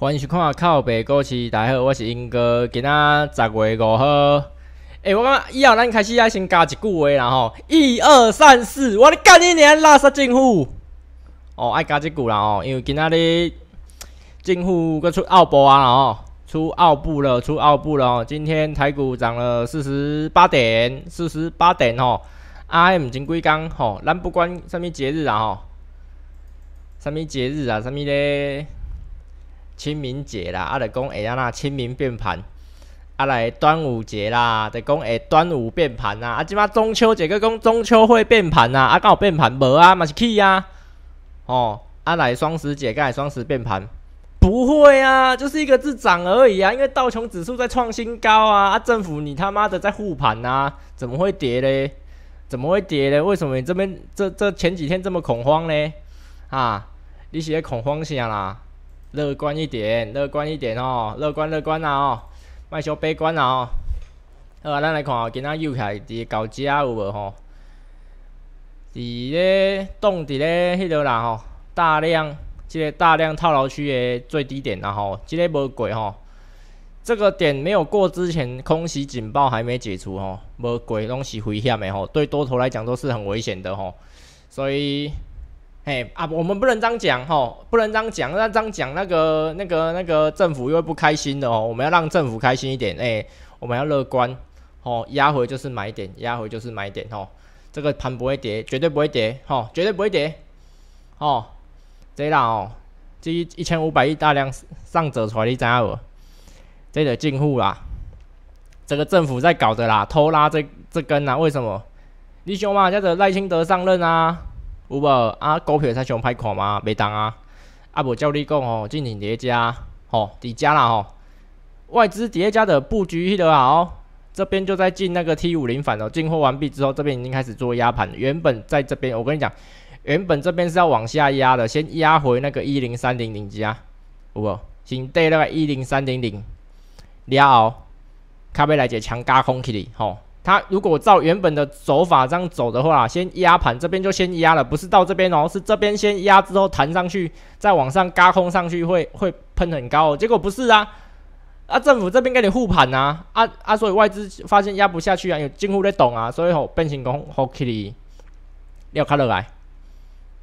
欢迎收看《靠北股市》，大家好，我是英哥，今仔十月五号。欸，我感觉以后咱开始要先加一句话啦吼，一二三四，我咧干你娘垃圾政府！哦，爱加这句啦吼，因为今仔日政府搁出澳博啊吼，出澳布了，出澳布了吼。今天台股涨了四十八点，四十八点吼。I M 真几工吼，咱不管啥物节日啊吼，啥物节日啊，啥物咧。清明节啦，啊来讲会啊那清明变盘，啊来端午节啦，就讲诶端午变盘啦，啊即马中秋节个讲中秋会变盘啦，啊刚好变盘无啊，嘛是去啊，哦，啊来双十节个双十变盘，不会啊，就是一个字涨而已啊，因为道琼指数在创新高啊，啊政府你他妈的在护盘啊，怎么会跌嘞？怎么会跌嘞？为什么你这边这这前几天这么恐慌嘞？啊，你是要恐慌啥啦？乐观一点，乐观一点哦，乐观乐观啦哦，卖想悲观啦哦。好啊，咱来看哦，今仔又开伫搞遮有无吼？伫咧冻伫咧迄条啦吼，大量即个大量套牢区的最低点啦吼，即个无过吼，这个点没有过之前，空袭警报还没解除吼，无过拢是危险的吼，对多头来讲都是很危险的吼，所以。哎啊，我们不能这样讲哈，不能这样讲，那这样讲那个那个那个政府又会不开心的哦。我们要让政府开心一点，哎，我们要乐观哦。压回就是买点，压回就是买点哦。这个盘不会跌，绝对不会跌，哈，绝对不会跌，哦。这啦哦，这一一千五百亿大量上走出来，你知道不？这得进户啦。这个政府在搞的啦，偷拉这这根啊？为什么？你想嘛，这个赖清德上任啊。有无？啊股票才上拍看吗？袂动啊！啊无照你讲吼，进行叠加，吼叠加啦吼。外资叠加的布局做得好，这边就在进那个 T 五零反哦，进货完毕之后，这边已经开始做压盘。原本在这边，我跟你讲，原本这边是要往下压的，先压回那个一零三零零加，有无？先对那个一零三零零压后，咖啡来个强加空气的吼。它如果照原本的走法这样走的话，先压盘这边就先压了，不是到这边哦，是这边先压之后弹上去，再往上嘎空上去会会喷很高。结果不是啊，啊政府这边给你护盘呐，啊啊所以外资发现压不下去啊，有近乎在懂啊，所以吼变形工好起哩，掉卡落来，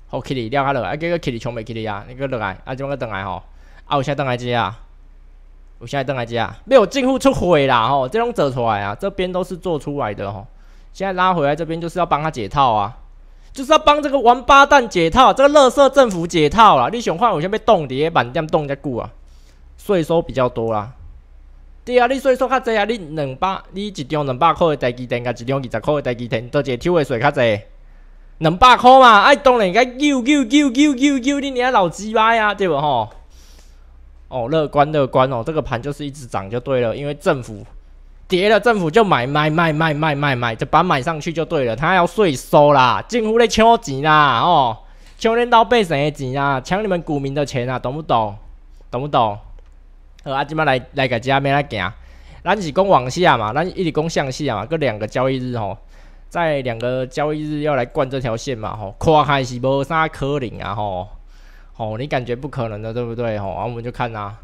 好起哩掉卡落来，啊 kitty 果起 k 冲 t t y 啊，你个落来，啊就么搁等来吼，啊我下在等来接啊。我现在登来啊，没有进户出毁啦吼！这种走出来啊，这边都是做出来的吼。现在拉回来，这边就是要帮他解套啊，就是要帮这个王八蛋解套，这个乐色政府解套啊！你想看我先被冻结版这店冻结固啊，税收比较多啦。对啊，你税收较济啊，你两百，你一张两百块的台积电，甲一张二十块的台积电，都一个抽的税较济。两百块嘛，哎，当然该救救救救救救你！你老鸡巴呀，对不吼？哦，乐观乐观哦，这个盘就是一直涨就对了，因为政府跌了，政府就买买买买买买买，这板买上去就对了。他要税收啦，近乎咧抢钱啦，哦，抢恁老百姓的钱啊，抢你们股民的钱啊，懂不懂？懂不懂？呃，阿今妈来来个价免来行，咱是讲往下嘛，咱一直攻向下嘛，个两个交易日吼，在两个交易日要来灌这条线嘛吼，看还是无啥可能啊吼。哦，你感觉不可能的，对不对？哦，然后我们就看呐，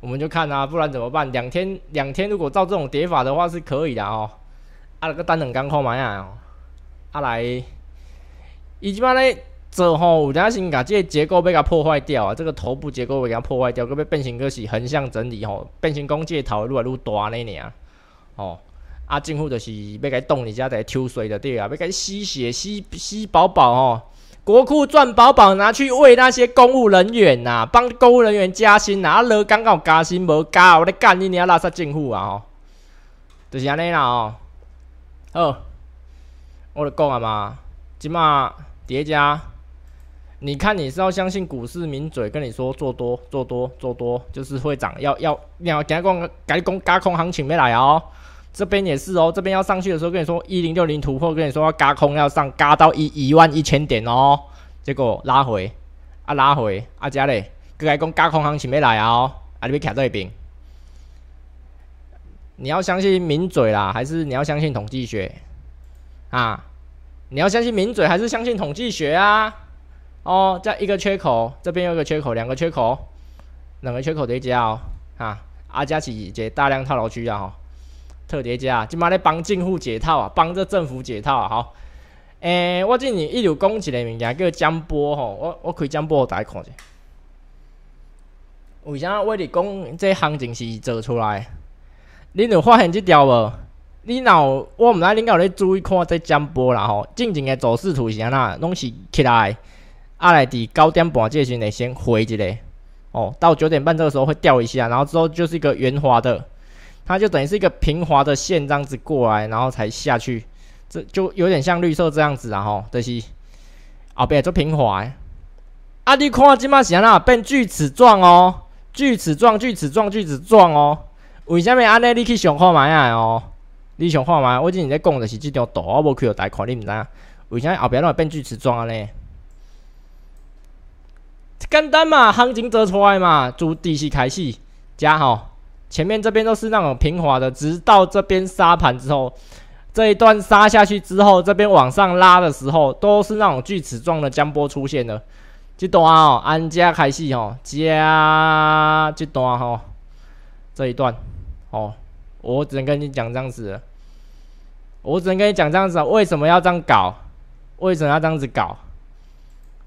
我们就看呐，不然怎么办？两天，两天，如果照这种叠法的话是可以的哦。啊，那个单两刚看卖啊。啊来，伊即摆咧做吼，有阵先甲这个结构要甲破坏掉啊，这个头部结构要甲破坏掉，佫要变形个是横向整理吼，变形工具头愈来愈大呢尔，哦，啊政府就是要甲伊动一下在抽水的对啊，要甲你吸血吸吸饱饱哦。国库赚饱饱，拿去喂那些公务人员呐，帮公务人员加薪呐。啊，勒刚刚加薪无加，我咧干你，你要垃圾进乎啊？吼，就是安尼啦哦。好，我咧讲啊嘛，即马叠加，你看你是要相信股市名嘴跟你说做多做多做多，就是会涨。要要你要听讲，改讲加空行情没来哦。这边也是哦，这边要上去的时候跟你说一零六零突破，跟你说要加空要上加到一一万一千点哦。结果拉回啊，拉回啊，家嘞，过来讲加空行情没来哦。啊，你别卡在一边。你要相信名嘴啦，还是你要相信统计学啊？你要相信名嘴还是相信统计学啊？哦，在一个缺口，这边有一个缺口，两个缺口，两个缺口叠加啊，啊，加是一个大量套牢区啊。特叠加，今妈咧帮政府解套啊，帮这政府解套啊，好。诶，我今年一路讲一个物件，叫江波吼。我我开江波家看一下，为啥我伫讲这行情是做出来？恁有发现即条无？恁有，我毋知恁有咧注意看这江波啦吼。正经的走势图是安怎拢是起来，啊来，伫九点半这时候先回一个，哦，到九点半这个时候会掉一下，然后之后就是一个圆滑的。它就等于是一个平滑的线这样子过来，然后才下去，这就有点像绿色这样子，然后这是后壁做平滑。啊，你看这嘛安怎变锯齿状哦，锯齿状，锯齿状，锯齿状哦。为什么安尼？你去想看卖啊？哦，你想看卖？我之前在讲的是这张图，我无去有贷款，你毋知影？为啥后边拢会变锯齿状尼？简单嘛，行情做出来嘛，从底细开始，加吼。前面这边都是那种平滑的，直到这边沙盘之后，这一段沙下去之后，这边往上拉的时候，都是那种锯齿状的江波出现了。这段哦，安家开始哦，家这段哦，这一段哦，我只能跟你讲这样子，我只能跟你讲这样子，为什么要这样搞？为什么要这样子搞？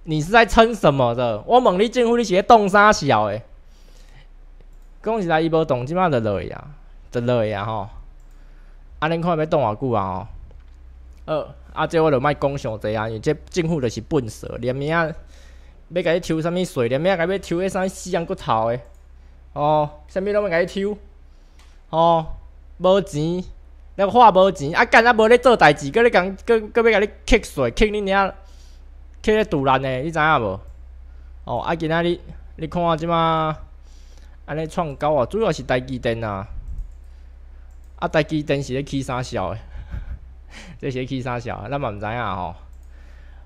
你是在撑什么的？我猛力进乎你写动沙小哎。讲是来伊无动，即摆就落去啊，就落去啊吼。啊，恁看要动偌久啊？吼？哦，啊，即我着莫讲伤济啊，因为即政府着是笨蛇，连物啊要甲你抽啥物税，连物啊甲要抽迄啥死人骨头诶。哦，啥物拢要甲你抽？哦，无钱，个话无钱，啊干啊无咧做代志，搁咧讲，搁搁要甲你吸税，吸恁娘，吸咧杼卵诶，你知影无？哦，啊，今仔日，你看即摆。安尼创高啊，主要是大基电啊，啊大基电是咧起啥潲诶？这些起啥效？咱嘛毋知影吼。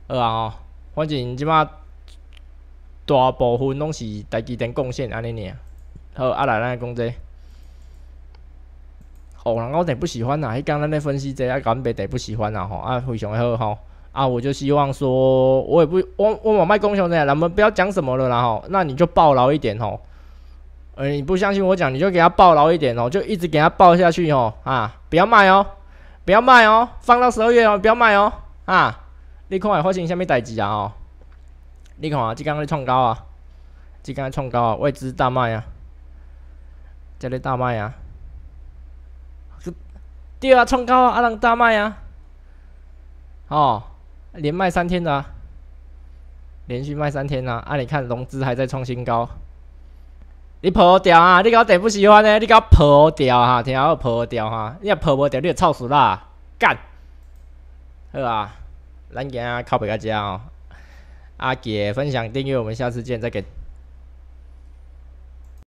好啊吼，反正即马大部分拢是大基电贡献安尼尔。好，啊来咱来讲这。吼，人后我得不喜欢呐，迄刚咱咧分析这，讲白得不喜欢呐吼。啊，非常好吼。啊，我就希望说，我也不，我我我卖公熊的，咱们不要讲什么了，啦吼，那你就暴牢一点吼。呃，你不相信我讲，你就给他抱牢一点哦，就一直给他抱下去哦，啊，不要卖哦，不要卖哦，放到十二月哦，不要卖哦，啊，你看会发生什么代志啊？哦，你看啊，这刚刚创高啊，这刚刚创高啊，外资大卖啊，这里大卖啊，对啊，创高啊，啊，人大卖啊，哦，连卖三天啊，连续卖三天呐，啊，你看融资还在创新高。你抱掉啊！你搞我不喜欢呢！你搞我抱掉哈，听好抱掉哈！你要抱不掉，你就臭死啦！干，好啊！今姐靠边个家哦？阿杰分享订阅，我们下次见，再见。